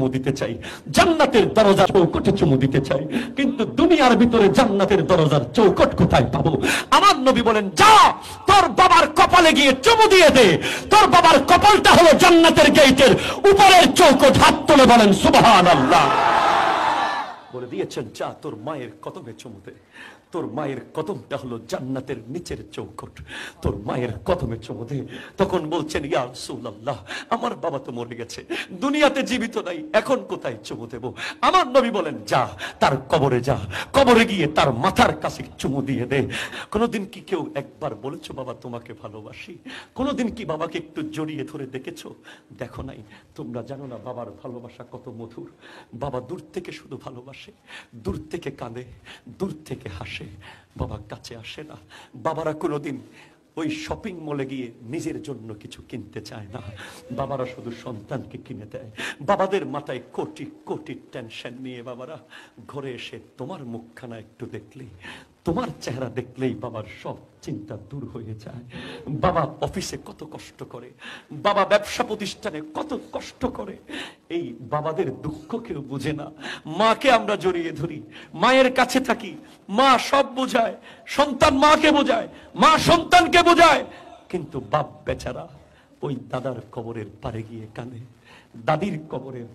চুমু দিতে চাই জান্নাতের দরজার চৌকটে চুমু দিতে চাই কিন্তু দুনিয়ার ভিতরে জান্নাতের দরজার চৌকট কোথায় পাবো আমার নবী বলেন যা তোর বাবার কপালে গিয়ে চুমু দিয়ে দে তোর বাবার কপালটা হলো জান্নাতের গেইটের উপরের চৌকট হাত তুলে বলেন সুবহানাল্লাহ আল্লাহ বলে দিয়েছেন যা তোর মায়ের কদমে চমুতে তোর মায়ের কদমটা হলো জান্নাতের নিচের চৌকট তোর মায়ের কদমে চমুদে তখন বলছেন ইয়া আল্লাহ আমার বাবা তো মরে গেছে দুনিয়াতে জীবিত নাই এখন কোথায় চমু দেব আমার নবী বলেন যা তার কবরে যা কবরে গিয়ে তার মাথার কাছে চুমু দিয়ে দে কোনোদিন কি কেউ একবার বলেছো বাবা তোমাকে ভালোবাসি কোনোদিন কি বাবাকে একটু জড়িয়ে ধরে দেখেছো দেখো নাই তোমরা জানো না বাবার ভালোবাসা কত মধুর বাবা দূর থেকে শুধু ভালোবাসা আসে দূর থেকে কাঁদে দূর থেকে হাসে বাবা কাছে আসে না বাবারা কোনোদিন ওই শপিং মলে গিয়ে নিজের জন্য কিছু কিনতে চায় না বাবারা শুধু সন্তানকে কিনে দেয় বাবাদের মাথায় কোটি কোটি টেনশন নিয়ে বাবারা ঘরে এসে তোমার মুখখানা একটু দেখলি তোমার চেহারা দেখলেই বাবার সব চিন্তা দূর হয়ে যায় বাবা অফিসে কত কষ্ট করে বাবা ব্যবসা প্রতিষ্ঠানে কত কষ্ট করে এই বাবাদের দুঃখ কেউ বুঝে না মাকে আমরা জড়িয়ে ধরি মায়ের কাছে থাকি মা সব বোঝায় সন্তান মাকে বোঝায় মা সন্তানকে বোঝায় কিন্তু বাপ বেচারা ওই দাদার কবরের পারে গিয়ে কানে দাদির কবরের